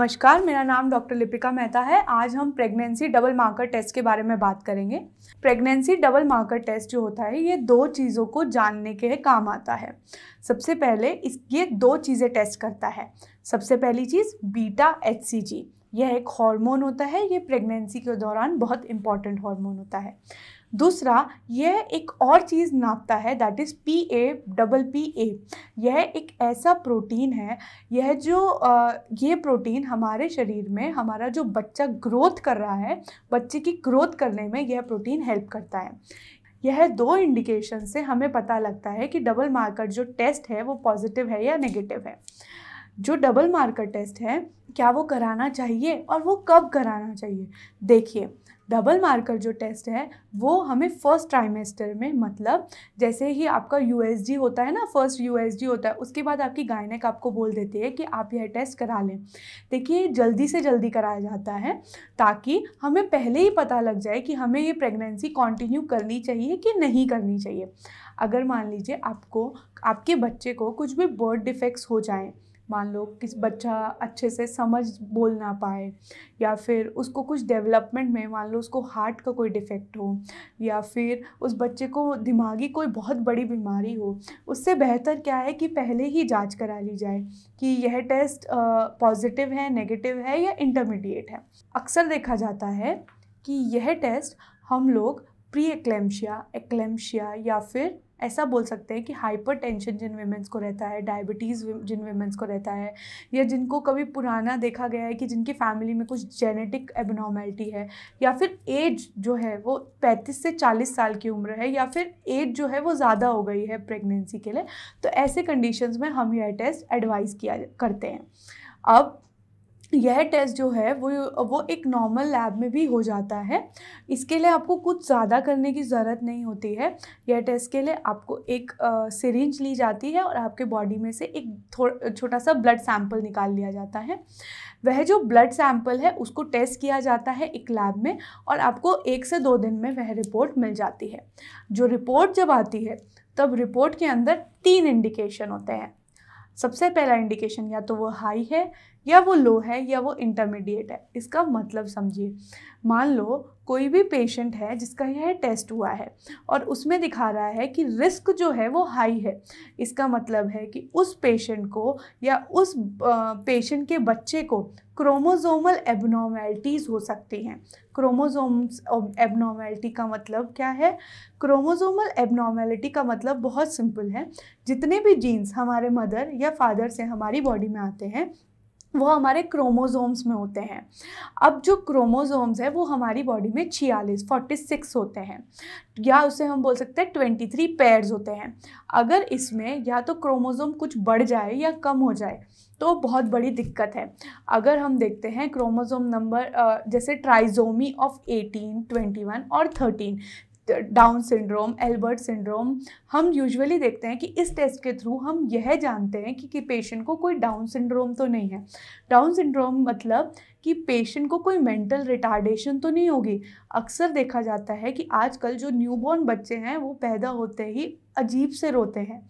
नमस्कार मेरा नाम डॉक्टर लिपिका मेहता है आज हम प्रेगनेंसी डबल मार्कर टेस्ट के बारे में बात करेंगे प्रेगनेंसी डबल मार्कर टेस्ट जो होता है ये दो चीज़ों को जानने के काम आता है सबसे पहले इस ये दो चीज़ें टेस्ट करता है सबसे पहली चीज़ बीटा एच यह एक हार्मोन होता है ये प्रेगनेंसी के दौरान बहुत इंपॉर्टेंट हार्मोन होता है दूसरा यह एक और चीज़ नापता है that is P A double P A यह एक ऐसा प्रोटीन है यह जो ये प्रोटीन हमारे शरीर में हमारा जो बच्चा ग्रोथ कर रहा है बच्चे की ग्रोथ करने में यह प्रोटीन हेल्प करता है यह दो इंडिकेशन से हमें पता लगता है कि डबल मार्कर जो टेस्ट है वो पॉजिटिव है या नेगेटिव है जो डबल मार्कर टेस्ट है क्या वो कराना चाहिए और वो कब कराना चाहिए देखिए डबल मार्कर जो टेस्ट है वो हमें फर्स्ट ट्राइमेस्टर में मतलब जैसे ही आपका यू होता है ना फर्स्ट यू होता है उसके बाद आपकी गायनेक आपको बोल देती है कि आप यह टेस्ट करा लें देखिए जल्दी से जल्दी कराया जाता है ताकि हमें पहले ही पता लग जाए कि हमें ये प्रेगनेंसी कंटिन्यू करनी चाहिए कि नहीं करनी चाहिए अगर मान लीजिए आपको आपके बच्चे को कुछ भी बर्थ डिफेक्ट्स हो जाएँ मान लो किस बच्चा अच्छे से समझ बोल ना पाए या फिर उसको कुछ डेवलपमेंट में मान लो उसको हार्ट का कोई डिफेक्ट हो या फिर उस बच्चे को दिमागी कोई बहुत बड़ी बीमारी हो उससे बेहतर क्या है कि पहले ही जांच करा ली जाए कि यह टेस्ट पॉजिटिव है नेगेटिव है या इंटरमीडिएट है अक्सर देखा जाता है कि यह टेस्ट हम लोग प्री एक्लेम्शिया एक्लेम्शिया या फिर ऐसा बोल सकते हैं कि हाइपर टेंशन जिन वेमेंस को रहता है डायबिटीज़ जिन वेमेंस को रहता है या जिनको कभी पुराना देखा गया है कि जिनकी फैमिली में कुछ जेनेटिक एबनॉर्मेलिटी है या फिर एज जो है वो 35 से 40 साल की उम्र है या फिर एज जो है वो ज़्यादा हो गई है प्रेगनेंसी के लिए तो ऐसे कंडीशंस में हम यह टेस्ट एडवाइस किया करते हैं अब यह टेस्ट जो है वो वो एक नॉर्मल लैब में भी हो जाता है इसके लिए आपको कुछ ज़्यादा करने की ज़रूरत नहीं होती है यह टेस्ट के लिए आपको एक सिरिंज ली जाती है और आपके बॉडी में से एक थोड़ा छोटा सा ब्लड सैंपल निकाल लिया जाता है वह जो ब्लड सैंपल है उसको टेस्ट किया जाता है एक लैब में और आपको एक से दो दिन में वह रिपोर्ट मिल जाती है जो रिपोर्ट जब आती है तब रिपोर्ट के अंदर तीन इंडिकेशन होते हैं सबसे पहला इंडिकेशन या तो वो हाई है या वो लो है या वो इंटरमीडिएट है इसका मतलब समझिए मान लो कोई भी पेशेंट है जिसका यह टेस्ट हुआ है और उसमें दिखा रहा है कि रिस्क जो है वो हाई है इसका मतलब है कि उस पेशेंट को या उस पेशेंट के बच्चे को क्रोमोजोमल एबनॉर्मेलिटीज़ हो सकती हैं क्रोमोजोम्स एबनॉर्मेलिटी का मतलब क्या है क्रोमोजोमल एबनॉर्मेलिटी का मतलब बहुत सिंपल है जितने भी जीन्स हमारे मदर या फादर से हमारी बॉडी में आते हैं वो हमारे क्रोमोजोम्स में होते हैं अब जो क्रोमोजोम्स है वो हमारी बॉडी में छियालीस फोर्टी सिक्स होते हैं या उसे हम बोल सकते हैं ट्वेंटी थ्री पेयर्स होते हैं अगर इसमें या तो क्रोमोजोम कुछ बढ़ जाए या कम हो जाए तो बहुत बड़ी दिक्कत है अगर हम देखते हैं क्रोमोजोम नंबर जैसे ट्राइजोमी ऑफ 18, 21 और thirteen down syndrome Albert syndrome हम यूजुअली देखते हैं कि इस टेस्ट के थ्रू हम यह जानते हैं कि, कि पेशेंट को कोई डाउन सिंड्रोम तो नहीं है डाउन सिंड्रोम मतलब कि पेशेंट को कोई मेंटल रिटार्डेशन तो नहीं होगी अक्सर देखा जाता है कि आजकल जो न्यूबॉर्न बच्चे हैं वो पैदा होते ही अजीब से रोते हैं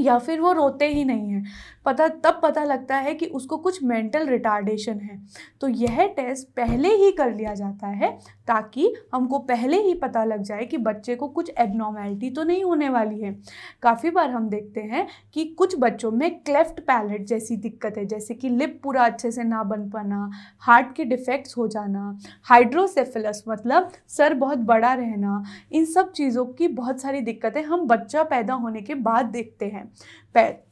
या फिर वो रोते ही नहीं हैं पता तब पता लगता है कि उसको कुछ मेंटल रिटार्डेशन है तो यह टेस्ट पहले ही कर लिया जाता है ताकि हमको पहले ही पता लग जाए कि बच्चे को कुछ एबनॉर्मैलिटी तो नहीं होने वाली है काफ़ी बार हम देखते हैं कि कुछ बच्चों में क्लेफ्ट पैलेट जैसी दिक्कतें जैसे कि लिप पूरा अच्छे से ना बन पाना हार्ट के डिफेक्ट्स हो जाना हाइड्रोसेफिलस मतलब सर बहुत बड़ा रहना इन सब चीज़ों की बहुत सारी दिक्कतें हम बच्चा पैदा होने के बाद देखते हैं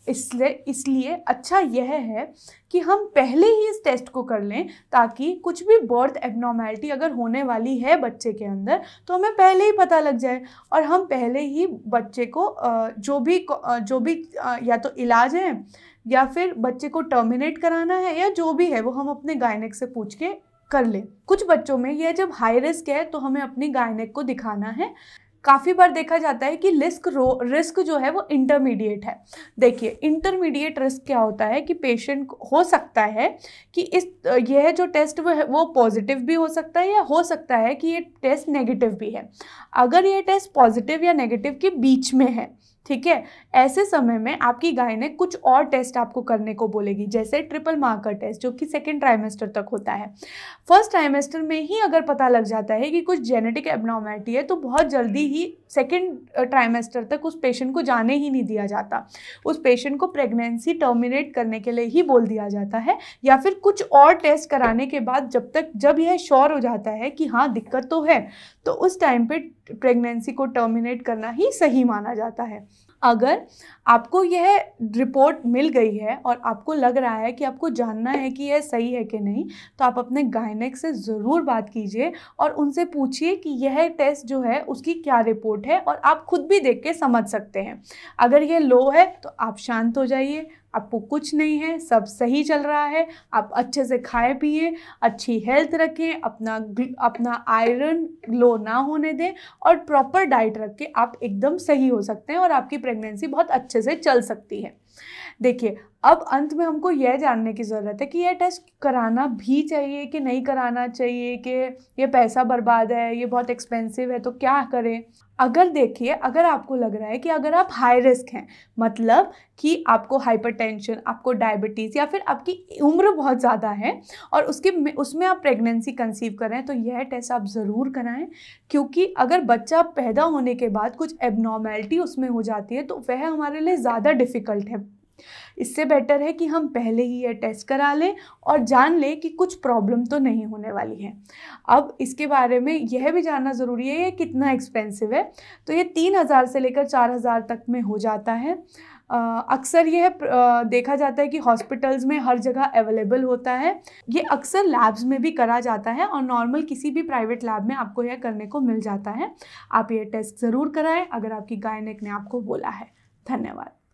इसलिए इसलिए अच्छा यह है कि हम पहले ही इस टेस्ट को कर लें ताकि कुछ भी बर्थ एबनॉर्मैलिटी अगर होने वाली है बच्चे के अंदर तो हमें पहले ही पता लग जाए और हम पहले ही बच्चे को जो भी जो भी या तो इलाज है या फिर बच्चे को टर्मिनेट कराना है या जो भी है वो हम अपने गायनेक से पूछ के कर लें कुछ बच्चों में यह जब हाई रिस्क है तो हमें अपनी गायनेक को दिखाना है काफ़ी बार देखा जाता है कि रिस्क रिस्क जो है वो इंटरमीडिएट है देखिए इंटरमीडिएट रिस्क क्या होता है कि पेशेंट हो सकता है कि इस यह जो टेस्ट वो है वो पॉजिटिव भी हो सकता है या हो सकता है कि ये टेस्ट नेगेटिव भी है अगर ये टेस्ट पॉजिटिव या नेगेटिव के बीच में है ठीक है ऐसे समय में आपकी गाय ने कुछ और टेस्ट आपको करने को बोलेगी जैसे ट्रिपल मार्कर टेस्ट जो कि सेकेंड ट्राइमेस्टर तक होता है फर्स्ट ट्राइमेस्टर में ही अगर पता लग जाता है कि कुछ जेनेटिक एबनॉर्मेलिटी है तो बहुत जल्दी ही सेकेंड ट्राइमेस्टर तक उस पेशेंट को जाने ही नहीं दिया जाता उस पेशेंट को प्रेगनेंसी टर्मिनेट करने के लिए ही बोल दिया जाता है या फिर कुछ और टेस्ट कराने के बाद जब तक जब यह श्योर हो जाता है कि हाँ दिक्कत तो है तो उस टाइम पर प्रेगनेंसी को टर्मिनेट करना ही सही माना जाता है अगर आपको यह रिपोर्ट मिल गई है और आपको लग रहा है कि आपको जानना है कि यह सही है कि नहीं तो आप अपने गायनेक से ज़रूर बात कीजिए और उनसे पूछिए कि यह टेस्ट जो है उसकी क्या रिपोर्ट है और आप खुद भी देख के समझ सकते हैं अगर यह लो है तो आप शांत हो जाइए आपको कुछ नहीं है सब सही चल रहा है आप अच्छे से खाए पिए अच्छी हेल्थ रखें अपना अपना आयरन लो ना होने दें और प्रॉपर डाइट रख के आप एकदम सही हो सकते हैं और आपकी प्रेगनेंसी बहुत अच्छे से चल सकती है देखिए अब अंत में हमको यह जानने की ज़रूरत है कि यह टेस्ट कराना भी चाहिए कि नहीं कराना चाहिए कि यह पैसा बर्बाद है ये बहुत एक्सपेंसिव है तो क्या करें अगर देखिए अगर आपको लग रहा है कि अगर आप हाई रिस्क हैं मतलब कि आपको हाइपरटेंशन आपको डायबिटीज़ या फिर आपकी उम्र बहुत ज़्यादा है और उसके उसमें आप प्रेगनेंसी कंसीव करें तो यह टेस्ट आप ज़रूर कराएं क्योंकि अगर बच्चा पैदा होने के बाद कुछ एबनॉर्मेलिटी उसमें हो जाती है तो वह हमारे लिए ज़्यादा डिफ़िकल्ट है इससे बेटर है कि हम पहले ही ये टेस्ट करा लें और जान लें कि कुछ प्रॉब्लम तो नहीं होने वाली है अब इसके बारे में यह भी जानना ज़रूरी है ये कितना एक्सपेंसिव है तो ये तीन हज़ार से लेकर चार हज़ार तक में हो जाता है अक्सर यह देखा जाता है कि हॉस्पिटल्स में हर जगह अवेलेबल होता है ये अक्सर लैब्स में भी करा जाता है और नॉर्मल किसी भी प्राइवेट लैब में आपको यह करने को मिल जाता है आप ये टेस्ट ज़रूर कराएं अगर आपकी गायनिक ने आपको बोला है धन्यवाद